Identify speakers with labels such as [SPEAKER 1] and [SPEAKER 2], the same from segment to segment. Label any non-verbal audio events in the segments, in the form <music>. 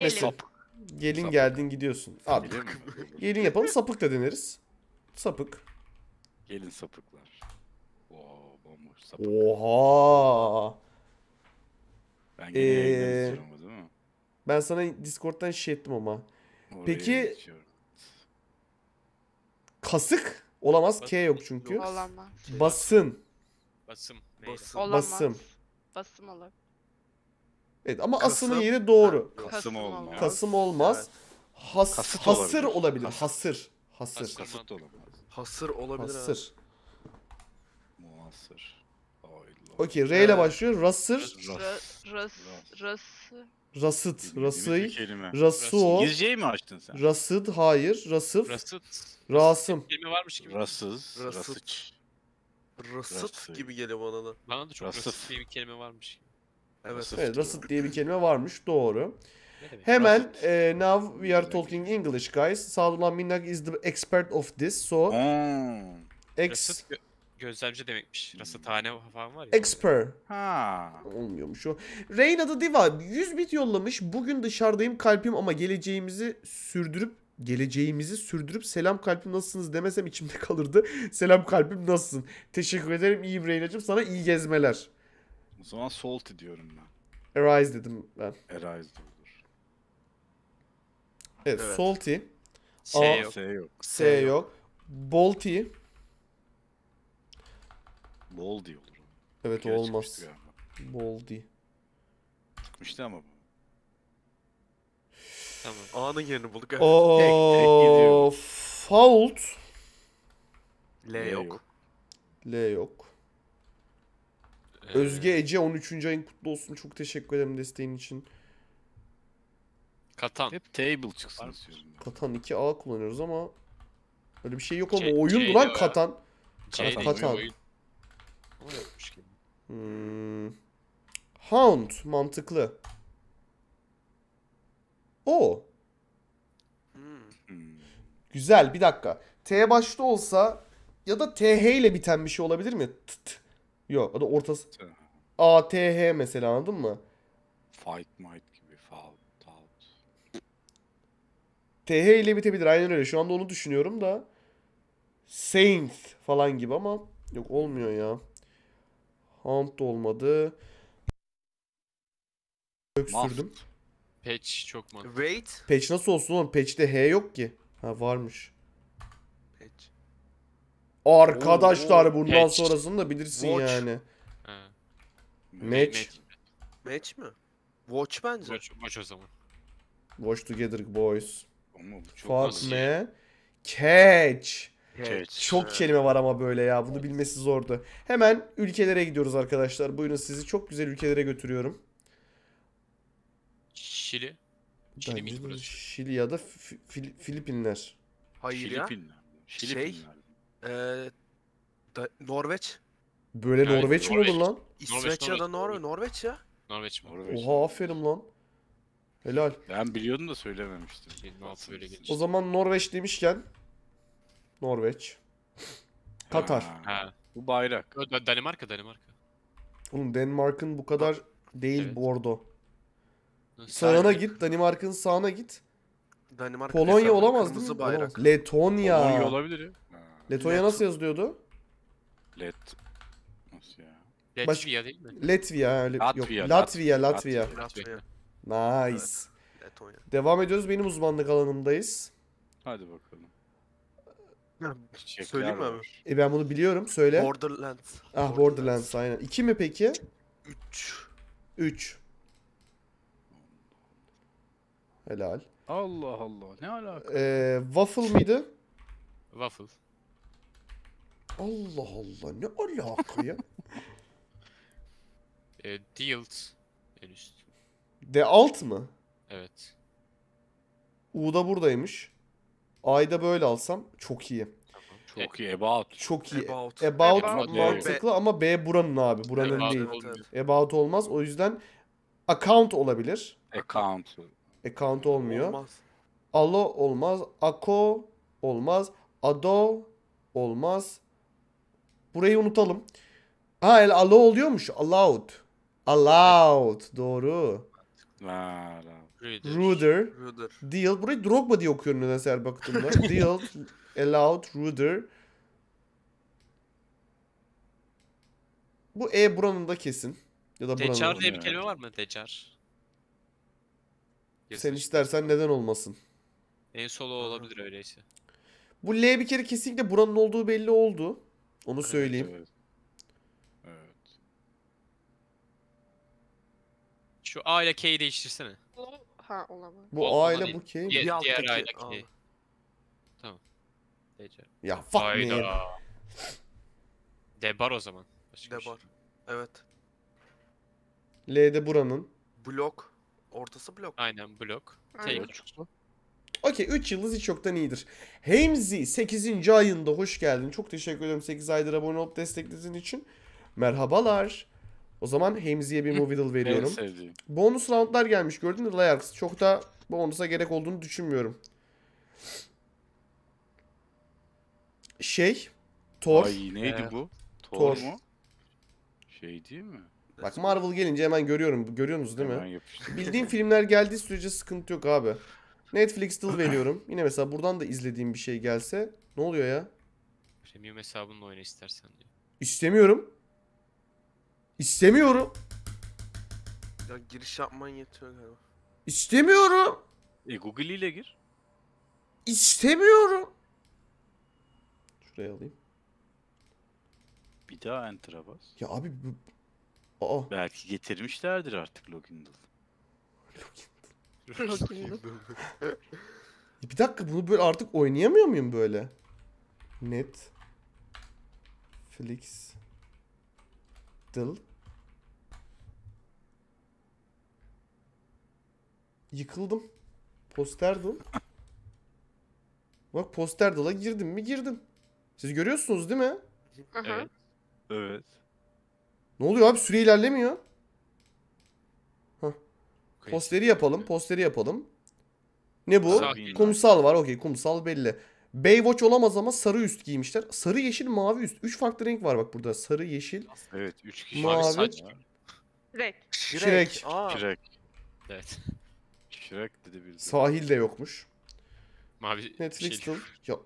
[SPEAKER 1] Mesela gelin sapık. geldin gidiyorsun. Abi <laughs> gelin yapalım sapık da deneriz. Sapık.
[SPEAKER 2] Gelin sapıklar.
[SPEAKER 1] Oo, bomboş sapık. Oha. Ben gene ee, değil mi? Ben sana Discord'dan şey ettim ama. Oraya Peki kasık olamaz Basın. K yok çünkü. Olamaz. Basın.
[SPEAKER 2] Basım. Basım. Basım. Basım olabilir.
[SPEAKER 1] Evet ama Kasım, asının yeri doğru. Kasım, Kasım olmaz. Kasım olmaz. Evet. Has, Kasıt hasır olabilir. hasır. Hasır. Kasıt, olamaz.
[SPEAKER 2] Hasır olabilir. Hasır.
[SPEAKER 1] Muhasır. Okey R ile başlıyor. Rasır. Ras. Rasıt. Rasıy. Rasuo. Gizceyi mi açtın sen? Rasıd. Hayır. Rasıf. Rasıt. Rasım. Kelime varmış gibi. Rasız.
[SPEAKER 2] Rasıç. Rasıt gibi geliyor bana da. Bana da çok rasıt diye bir kelime varmış gibi. Evet, evet basit
[SPEAKER 1] diye bir kelime varmış. Doğru. Hemen e, now we are talking English guys. Sadullah Minnak is the expert of this. So hmm. ex Rasıt
[SPEAKER 2] gö gözlemci demekmiş. tane falan var ya. Expert.
[SPEAKER 1] Ha. Olmuyormuş o. Reyna da Diva 100 bit yollamış. Bugün dışarıdayım kalbim ama geleceğimizi sürdürüp geleceğimizi sürdürüp selam kalbim nasılsınız demesem içimde kalırdı. <laughs> selam kalbim nasılsın? Teşekkür ederim iyi Reyna'cığım sana iyi gezmeler.
[SPEAKER 2] O zaman Salty diyorum ben.
[SPEAKER 1] Arise dedim ben. Arise diyordur. Evet, evet. Salty. S A yok. S yok. S yok. Bolty. Boldy olur. Evet o olmaz. Boldy. Çıkmıştı ama bu.
[SPEAKER 2] Tamam. A'nın yerini bulduk. Evet. Oo,
[SPEAKER 1] Fault. L, L yok. yok. L yok. Özge Ece 13. ayın kutlu olsun. Çok teşekkür ederim desteğin için.
[SPEAKER 2] Katan. Hep table çıksın istiyorum.
[SPEAKER 1] Katan 2A kullanıyoruz ama öyle bir şey yok ama C- oyun lan Katan. C- Katan. Katan. Hmm. Hound mantıklı. O. Hmm. Hmm. Güzel bir dakika. T başta olsa ya da TH ile biten bir şey olabilir mi? Tıt. Yok o da ortası. ATH mesela anladın mı? Fight might gibi. Fault out. TH ile bitebilir aynen öyle. Şu anda onu düşünüyorum da. Saint falan gibi ama yok olmuyor ya. Hunt olmadı. Öksürdüm.
[SPEAKER 2] Patch çok
[SPEAKER 1] mantıklı. Wait. Patch nasıl olsun oğlum? Patch'te H yok ki. Ha varmış. Arkadaşlar bundan Catch. sonrasını da bilirsin Watch. yani. Match.
[SPEAKER 2] Match. mi? Watch bence. Watch, watch o zaman.
[SPEAKER 1] Watch together boys. Ama bu Fuck basit. Catch. Catch. Çok kelime var ama böyle ya. Bunu bilmesi zordu. Hemen ülkelere gidiyoruz arkadaşlar. Buyurun sizi çok güzel ülkelere götürüyorum. Şili. Şili miydi Bence Şili ya da Fi- Filipinler. Hayır ya. Filipinler. Şey, Filipinler. Ee, da, Norveç. Böyle Evet, Norveç mi olur lan? İsveç ya da Norveç. Norveç. ya. Norveç mi? Norveç. Oha aferin lan. Helal. Ben
[SPEAKER 2] biliyordum da söylememiştim. Şey, böyle O zaman
[SPEAKER 1] Norveç demişken Norveç. Katar.
[SPEAKER 2] Ha, Bu bayrak. Danimarka, Danimarka.
[SPEAKER 1] Oğlum Denmark'ın bu kadar değil Evet. Bordo. Sağına git. Danimark'ın sağına git. Danimarka. Polonya olamaz değil mi? bayrak. Letonya. Polonya olabilir ya. Letonya Let- nasıl yazılıyordu?
[SPEAKER 2] Let... Nasıl ya?
[SPEAKER 1] Latvia değil mi? Latvia. ha, Latvia, Yok, Latvia, Latvia. Latvia. Latvia. Nice. Evet. Letonya. Devam ediyoruz. Benim uzmanlık alanımdayız. Hadi bakalım. <laughs> Söyleyeyim mi abi? E ben bunu biliyorum. Söyle. Borderlands. ah Borderlands aynen. 2 mi peki? 3. 3. Helal.
[SPEAKER 2] Allah Allah ne alaka?
[SPEAKER 1] Ee, waffle mıydı? Waffle. Allah Allah ne alaka ya? <laughs>
[SPEAKER 2] E, dealt en üst.
[SPEAKER 1] De alt mı? Evet. U da buradaymış. A'yı da böyle alsam çok iyi.
[SPEAKER 2] Çok e, iyi. About. Çok iyi. About, About, About mantıklı
[SPEAKER 1] ama B buranın abi. Buranın About değil. olmuyor. About olmaz. O yüzden account olabilir.
[SPEAKER 2] Account.
[SPEAKER 1] Account olmuyor. Olmaz. Alo olmaz. Ako olmaz. Ado olmaz. Burayı unutalım. Ha el allow oluyormuş. Allowed. Allowed. Doğru. Ruder. Ruder. Ruder. Deal. Burayı Drogba diye okuyorum nedense her baktığımda. <laughs> Deal. Allowed. Ruder. Bu E buranın da kesin. Ya da buranın. Decar diye bir kelime
[SPEAKER 2] var mı? Decar.
[SPEAKER 1] Sen istersen neden olmasın.
[SPEAKER 2] En solo olabilir öyleyse.
[SPEAKER 1] Bu L bir kere kesinlikle buranın olduğu belli oldu. Onu söyleyeyim. Evet, evet. Şu A ile K'yi değiştirsene.
[SPEAKER 2] Ha olamaz. Bu A ile bu K. mi? diğer, diğer A ile K. Tamam. Ece. Ya fuck me. Debar o zaman.
[SPEAKER 1] Başka şey. Debar. Şey. Evet. L'de buranın. Blok. Ortası
[SPEAKER 2] blok. Aynen blok. Aynen. T
[SPEAKER 1] Okey 3 yıldız hiç yoktan iyidir. Hemzi 8. ayında hoş geldin. Çok teşekkür ediyorum 8 aydır abone olup desteklediğin için. Merhabalar. O zaman Hemzi'ye bir Movidal <laughs> veriyorum. bonus roundlar gelmiş gördün mü Layax? Çok da bonusa gerek olduğunu düşünmüyorum. Şey. Thor. Ay neydi evet. bu? Thor, Thor
[SPEAKER 2] mu? Şey değil mi?
[SPEAKER 1] Bak Marvel gelince hemen görüyorum. Görüyorsunuz değil hemen mi? Yapıştım. Bildiğim filmler geldiği sürece sıkıntı yok abi. Netflix Still veriyorum. Yine mesela buradan da izlediğim bir şey gelse ne oluyor ya?
[SPEAKER 2] Premium hesabınla oyna istersen diyor.
[SPEAKER 1] İstemiyorum. İstemiyorum. Ya giriş yapman yetiyor galiba. İstemiyorum. E Google ile gir. İstemiyorum.
[SPEAKER 2] Şuraya alayım. Bir daha enter'a bas.
[SPEAKER 1] Ya abi bu... Aa. Belki getirmişlerdir
[SPEAKER 2] artık Logindle.
[SPEAKER 1] Login. <laughs> bir dakika bunu böyle artık oynayamıyor muyum böyle? Net. Flix. Dıl. Yıkıldım. Posterdal. Bak Posterdal'a girdim mi girdim. Siz görüyorsunuz değil mi?
[SPEAKER 2] Evet. Evet.
[SPEAKER 1] Ne oluyor abi süre ilerlemiyor. Posteri yapalım. Posteri yapalım. Ne bu? Sakin kumsal var. Okey kumsal belli. Baywatch olamaz ama sarı üst giymişler. Sarı, yeşil, mavi üst. Üç farklı renk var bak burada. Sarı, yeşil, Evet 3 kişi. mavi.
[SPEAKER 2] Direkt. Şirek. Şirek. Evet. Şirek dedi bir.
[SPEAKER 1] Sahil de yokmuş. Mavi şey Netflix şey. Ya,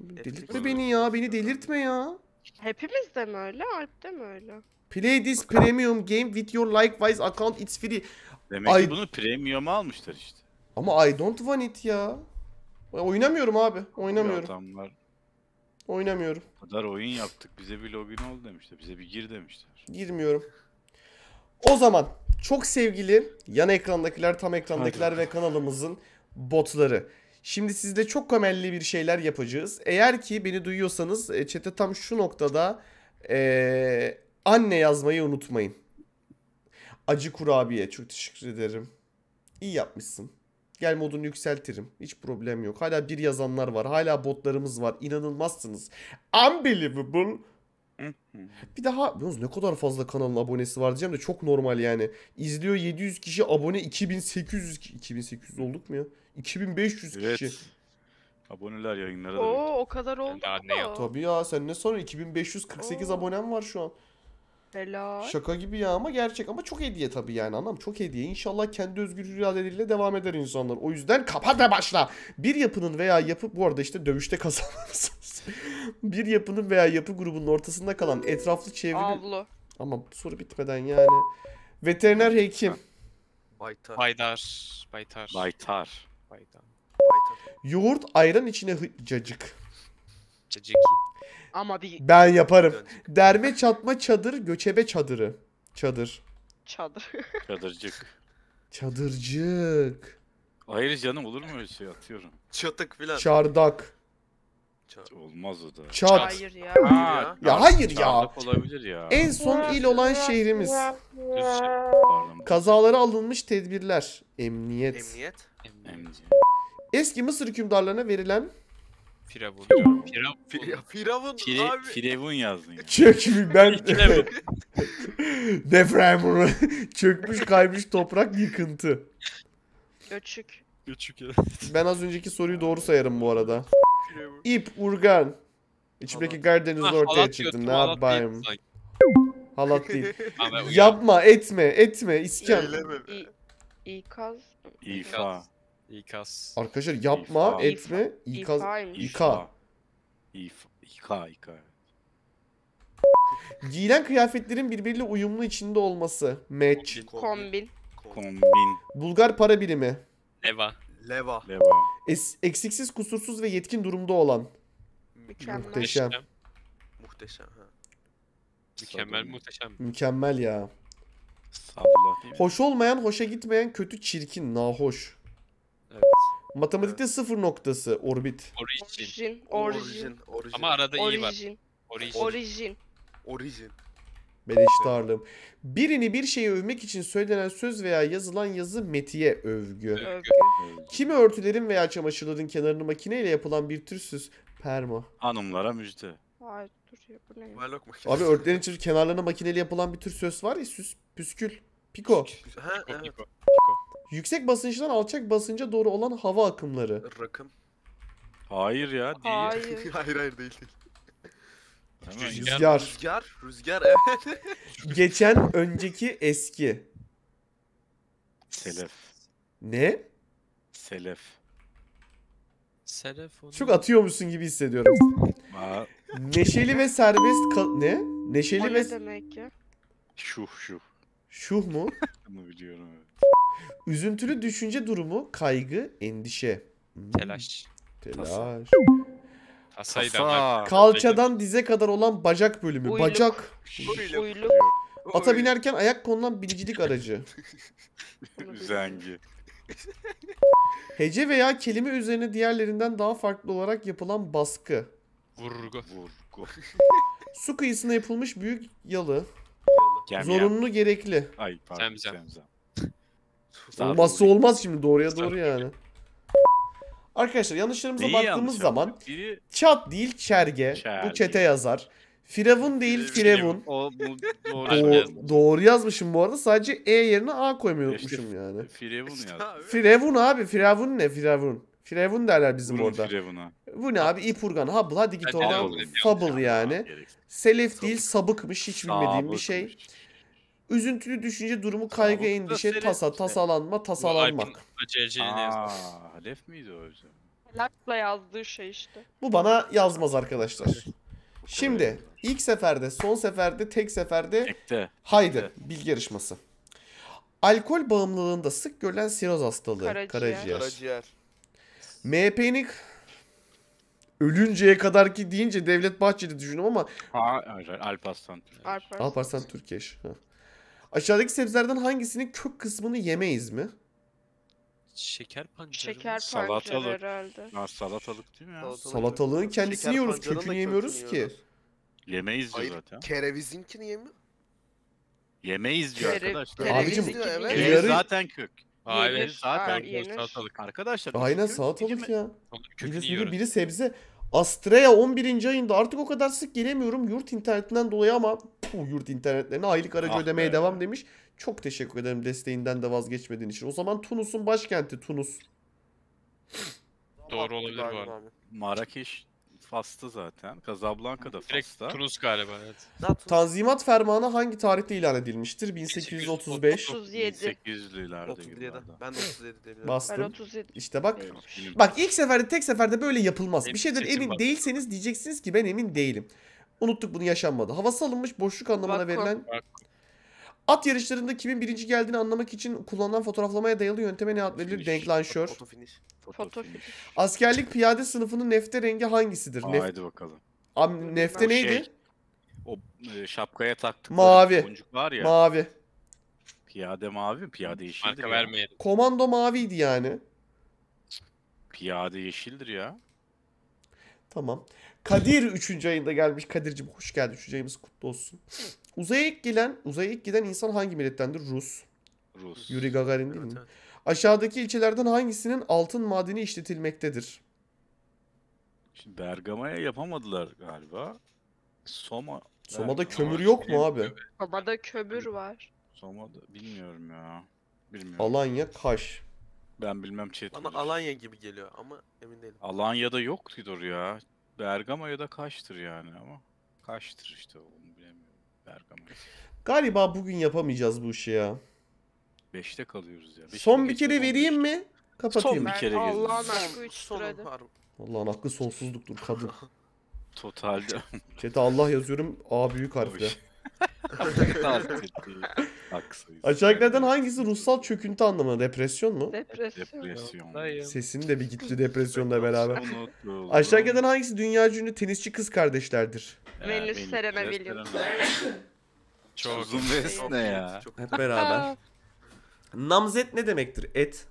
[SPEAKER 1] delirtme beni ya. Beni delirtme ya. Hepimiz de mi öyle? Alp de mi öyle? Play this premium game with your likewise account it's free. Demek I... ki bunu premium'a almışlar işte. Ama I don't want it ya. Oynamıyorum abi. Oynamıyorum. adamlar Oynamıyorum.
[SPEAKER 2] kadar oyun yaptık. Bize bir login ol demişler. Bize bir gir demişler.
[SPEAKER 1] Girmiyorum. O zaman çok sevgili yan ekrandakiler, tam ekrandakiler Hadi. ve kanalımızın botları. Şimdi sizde çok kamelli bir şeyler yapacağız. Eğer ki beni duyuyorsanız çete tam şu noktada ee, Anne yazmayı unutmayın. Acı kurabiye. Çok teşekkür ederim. İyi yapmışsın. Gel modunu yükseltirim. Hiç problem yok. Hala bir yazanlar var. Hala botlarımız var. İnanılmazsınız. Unbelievable. <laughs> bir daha yalnız ne kadar fazla kanalın abonesi var diyeceğim de çok normal yani. İzliyor 700 kişi abone 2800 2800 olduk mu ya? 2500 kişi. evet. kişi. Aboneler yayınlara da. Oo o kadar oldu mu? Tabii ya sen ne sonra 2548 Oo. abonem var şu an.
[SPEAKER 2] Helal. Şaka
[SPEAKER 1] gibi ya ama gerçek ama çok hediye tabii yani anlam çok hediye. İnşallah kendi özgür iradeleriyle devam eder insanlar. O yüzden kapat ve başla. Bir yapının veya yapı bu arada işte dövüşte kazanırsınız. <laughs> bir yapının veya yapı grubunun ortasında kalan etraflı çevrili... Avlu. Ama soru bitmeden yani. Veteriner hekim.
[SPEAKER 2] Baytar. Baydar. Baytar. Baytar.
[SPEAKER 1] Baytar. Baytar. Yoğurt ayran içine cacık. Ama değil. Ben yaparım. Derme çatma çadır göçebe çadırı. Çadır.
[SPEAKER 2] Çadır. <laughs> Çadırcık.
[SPEAKER 1] Çadırcık.
[SPEAKER 2] Hayır canım olur mu öyle şey atıyorum. Çatık filan. Çardak. Çat. Olmaz o da. Çat. Hayır ya. Ha, ya hayır ya. olabilir ya. En son il olan şehrimiz.
[SPEAKER 1] Şey, Kazalara alınmış tedbirler. Emniyet. Emniyet. Emniyet. Eski Mısır hükümdarlarına verilen Firavun. Firavun. Fira-
[SPEAKER 2] Firavun Firavun yazdın ya.
[SPEAKER 1] Çök ben <laughs> Firavun. <laughs> Defremur <laughs> çökmüş kaymış toprak yıkıntı. Göçük. Küçük ya. Ben az önceki soruyu doğru sayarım bu arada. Firavun. İp, urgan. İçimdeki gardeniz ortaya çıktı. Ne yapayım? Halat değil. Yapma, etme, etme, iskan. Eyleme İfa. İkaz. Arkadaşlar yapma, İfa. etme. İkaz. İka. İfa. İka. İka. Giyilen kıyafetlerin birbiriyle uyumlu içinde olması. Match. Kombin. Kombin. Bulgar para birimi. Leva. Leva. Leva. Es eksiksiz, kusursuz ve yetkin durumda olan. Mükemmel. Muhteşem. Muhteşem. Mükemmel, muhteşem. Mükemmel ya. Hoş olmayan, hoşa gitmeyen, kötü, çirkin, nahoş. Matematikte sıfır noktası orbit. Origin.
[SPEAKER 2] origin, origin, Orijin. Orijin. Ama arada iyi var.
[SPEAKER 1] Orijin. Origin. Orijin. Ben eşit ağırlığım. Birini bir şeye övmek için söylenen söz veya yazılan yazı metiye övgü. Övgü. Kimi örtülerin veya çamaşırların kenarını makineyle yapılan bir tür süs. Perma. Hanımlara müjde.
[SPEAKER 2] Hayır dur ya bu ne? Abi örtülerin
[SPEAKER 1] çır- kenarlarına makineyle yapılan bir tür söz var ya süs, püskül. Piko. Ha, evet. Yüksek basınçtan alçak basınca doğru olan hava akımları. Rakım.
[SPEAKER 2] Hayır ya değil. Hayır <laughs> hayır, hayır değil değil.
[SPEAKER 1] Rüzgar. Rüzgar. Rüzgar evet. Geçen, önceki, eski. Selef. Ne? Selef. Selef onu. Çok atıyor musun gibi hissediyorum. Neşeli ve serbest kal... Ne? Neşeli o ve... Ne demek ki? Şuh şuh. Şuh mu? <laughs>
[SPEAKER 2] Bunu biliyorum evet.
[SPEAKER 1] Üzüntülü düşünce durumu, kaygı, endişe. Hmm. Telaş. Telaş. Tasayı Kalçadan dize kadar olan bacak bölümü. Uyluk. Bacak. Uyluk. Ata binerken ayak konulan bilicilik aracı.
[SPEAKER 2] <laughs> Üzengi.
[SPEAKER 1] Hece veya kelime üzerine diğerlerinden daha farklı olarak yapılan baskı.
[SPEAKER 2] Vurgu. Vurgu.
[SPEAKER 1] Su kıyısına yapılmış büyük yalı. Kem Zorunlu gerekli. Ay pardon. Zemzem. zemzem. Olmazsa olmaz şimdi doğruya doğru yani. Arkadaşlar yanlışlarımıza Neyi baktığımız yanlış zaman yaptı? Biri çat değil çerge. Çerge. Bu çete yazar. Firavun değil Firavun.
[SPEAKER 2] O, bu, doğru, <laughs>
[SPEAKER 1] yazmışım. doğru yazmışım bu arada. Sadece E yerine A koymayı unutmuşum yani.
[SPEAKER 2] Firavun ya.
[SPEAKER 1] Firavun abi. Firavun ne? Firavun. Firavun derler bizim Bunun orada. Firavun'a. Bu ne abi? İpurgan, Hubble. Hadi git oradan. Fable yani. Selef değil sabıkmış. Hiç bilmediğim bir şey. Üzüntülü düşünce durumu kaygı, Sağlıklı endişe, senin- tasa, tasalanma, tasalanmak. Aceleyle yazdım.
[SPEAKER 2] miydi o yüzden? Lakla yazdığı şey işte.
[SPEAKER 1] Bu bana yazmaz arkadaşlar. Şimdi ilk seferde, son seferde, tek seferde Tekte. haydi bilgi yarışması. Alkol bağımlılığında sık görülen siroz hastalığı, karaciğer. Karaciğer. Karaciğer. MHP'nin ölünceye kadar ki deyince Devlet Bahçeli düşünüyorum ama Aa, Alparslan. Alparslan Alparslan Türkeş. Aşağıdaki sebzelerden hangisinin kök kısmını yemeyiz mi? Şeker pancarı.
[SPEAKER 2] Şeker pancarı Salatalık. herhalde. Ha, salatalık değil mi ya? Salatalık. Salatalığın kendisini yiyoruz. pancarını Kökünü yemiyoruz ki. yiyoruz. Yemeyiz diyor zaten.
[SPEAKER 1] kerevizinkini yemiyor.
[SPEAKER 2] Yemeyiz diyor Kere- arkadaşlar. kereviz Abicim, diyor, evet. Kereviz Yarı- zaten kök. Aynen zaten Aa, salatalık. Arkadaşlar.
[SPEAKER 1] Aynen salatalık ya. Kökünü Birisi yiyoruz. biri sebze. Astrea 11. ayında artık o kadar sık gelemiyorum yurt internetinden dolayı ama bu yurt internetlerine aylık aracı ah ödemeye be. devam demiş. Çok teşekkür ederim desteğinden de vazgeçmediğin için. O zaman Tunus'un başkenti Tunus.
[SPEAKER 2] Doğru olabilir bu arada. Marrakeş Fas'ta zaten. Kazablanka da Fas'ta. Tunus galiba evet.
[SPEAKER 1] Tanzimat fermanı hangi tarihte ilan edilmiştir? 1835. 37. 1800'lülerde 37. Ben de 37 diyebilirim. Bastım. Ben 37. İşte bak. Benim. Bak ilk seferde tek seferde böyle yapılmaz. Benim bir şeyden emin bak. değilseniz diyeceksiniz ki ben emin değilim. Unuttuk bunu yaşanmadı. Havası alınmış boşluk anlamına verilen... At yarışlarında kimin birinci geldiğini anlamak için kullanılan fotoğraflamaya dayalı yönteme ne ad verilir? Denklanşör. Askerlik piyade sınıfının nefte rengi hangisidir? Aa, Nef haydi bakalım. Am nefte şey, o neydi? Şey,
[SPEAKER 2] o şapkaya taktık. Mavi. Boncuk var ya. Mavi. Piyade mavi, piyade yeşildir. Marka ya. vermeyelim.
[SPEAKER 1] Komando maviydi yani.
[SPEAKER 2] Piyade yeşildir ya.
[SPEAKER 1] Tamam. Kadir 3. ayında gelmiş. Kadir'cim hoş geldin. 3. ayımız kutlu olsun. Uzaya ilk gelen, uzaya ilk giden insan hangi millettendir? Rus. Rus. Yuri Gagarin değil evet, mi? Evet. Aşağıdaki ilçelerden hangisinin altın madeni işletilmektedir?
[SPEAKER 2] Şimdi Bergama'ya yapamadılar galiba. Soma. Soma'da Bergama. kömür yok mu abi?
[SPEAKER 1] Soma'da kömür var.
[SPEAKER 2] Soma'da bilmiyorum ya. Bilmiyorum. Alanya, Kaş. Ben bilmem çetin. Bana Alanya gibi geliyor ama emin değilim. Alanya'da yoktur ya. Bergama'ya da kaçtır yani ama. Kaçtır işte onu bilemiyorum. Bergama.
[SPEAKER 1] Galiba bugün yapamayacağız bu işi ya. Beşte
[SPEAKER 2] kalıyoruz ya. Beşte Son bir kere vereyim mi?
[SPEAKER 1] Kapatayım. Son bir kere gezdim. Allah'ın hakkı Allah'ın hakkı sonsuzluktur kadın. Totalde. Çete Allah yazıyorum A büyük harfle. Şey- Aşağıdakilerden hangisi ruhsal çöküntü anlamına depresyon mu? Depresyon. Depresyon. Sesin de bir gitti depresyonla beraber. Aşağıdakilerden hangisi dünya ünlü tenisçi kız kardeşlerdir? Ee, Venüs Serena Williams.
[SPEAKER 2] Çok uzun ne ya. Hep beraber.
[SPEAKER 1] Namzet ne demektir? Et.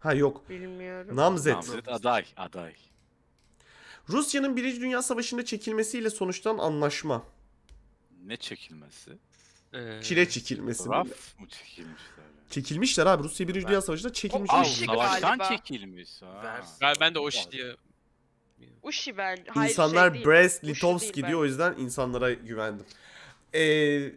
[SPEAKER 1] Ha yok. Bilmiyorum. Namzet. Namzet aday. Aday. Rusya'nın Birinci Dünya Savaşı'nda çekilmesiyle sonuçlanan anlaşma.
[SPEAKER 2] Ne çekilmesi? Ee, Çile çekilmesi. Raf bile. mı çekilmişler?
[SPEAKER 1] Yani? Çekilmişler abi. Rusya Birinci ben... Dünya Savaşı'nda çekilmiş. O savaştan
[SPEAKER 2] çekilmiş. Ha. Ben, ben de Uşi diye. Uşi ben. Hayır, şey İnsanlar şey Brest, Litovski diyor. O
[SPEAKER 1] yüzden insanlara güvendim. Ee,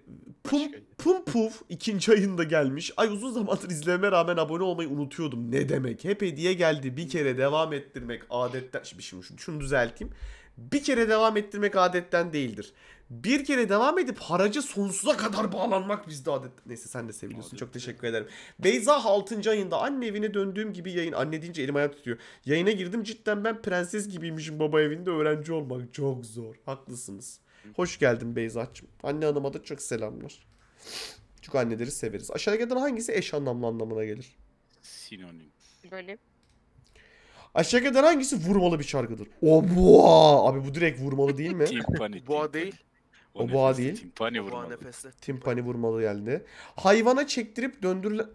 [SPEAKER 1] Pum, şey. Pum Puf ikinci ayında gelmiş. Ay uzun zamandır izleme rağmen abone olmayı unutuyordum. Ne demek? Hep hediye geldi. Bir kere devam ettirmek adetten. Şimdi, şimdi şunu, şunu düzelteyim bir kere devam ettirmek adetten değildir. Bir kere devam edip haracı sonsuza kadar bağlanmak bizde adet. Neyse sen de seviyorsun Adet. Çok teşekkür ederim. Beyza 6. ayında anne evine döndüğüm gibi yayın. Anne deyince elim ayak tutuyor. Yayına girdim cidden ben prenses gibiymişim baba evinde öğrenci olmak. Çok zor. Haklısınız. Hoş geldin Beyza'cığım. Anne hanıma da çok selamlar. Çünkü anneleri severiz. Aşağıdaki hangisi eş anlamlı anlamına gelir? Sinonim. Bölüm. Aşağıdan hangisi vurmalı bir şarkıdır? Obua! Abi bu direkt vurmalı değil mi? Timpani. Boğa değil. O, o değil. Timpani vurmalı. Boğa nefesle. Timpani vurmalı geldi. Hayvana çektirip döndürülen...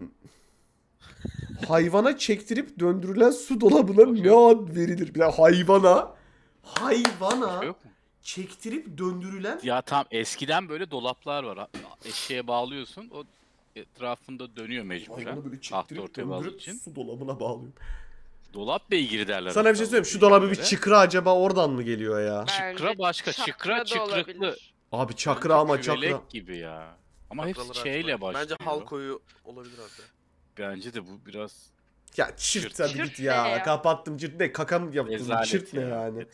[SPEAKER 1] hayvana çektirip döndürülen su dolabına ne ad verilir? Bir hayvana. Hayvana çektirip döndürülen...
[SPEAKER 2] Ya tam eskiden böyle dolaplar var. Eşeğe bağlıyorsun. O etrafında dönüyor mecburen. Hayvanı böyle çektirip döndürüp
[SPEAKER 1] için. su dolabına bağlıyorum.
[SPEAKER 2] Dolap beygiri derler. Sana bir şey söyleyeyim. Şu dolabı bir çıkra
[SPEAKER 1] acaba oradan mı geliyor ya?
[SPEAKER 2] Çıkra başka.
[SPEAKER 1] Çıkra çıkrıklı. Abi çakra ama çakra.
[SPEAKER 2] gibi ya. Ama hepsi şeyle başlıyor. Bence hal
[SPEAKER 1] koyu olabilir abi.
[SPEAKER 2] Bence de bu biraz
[SPEAKER 1] ya çirt, çirt. hadi çirt ya. ya. Kapattım çirt ne kakam yaptım Ezalet çirt ne
[SPEAKER 2] ya. yani.